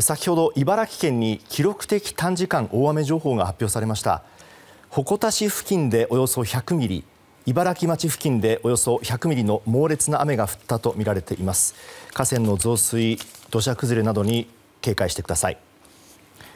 先ほど茨城県に記録的短時間大雨情報が発表されました鉾田市付近でおよそ100ミリ茨城町付近でおよそ100ミリの猛烈な雨が降ったとみられています河川の増水土砂崩れなどに警戒してください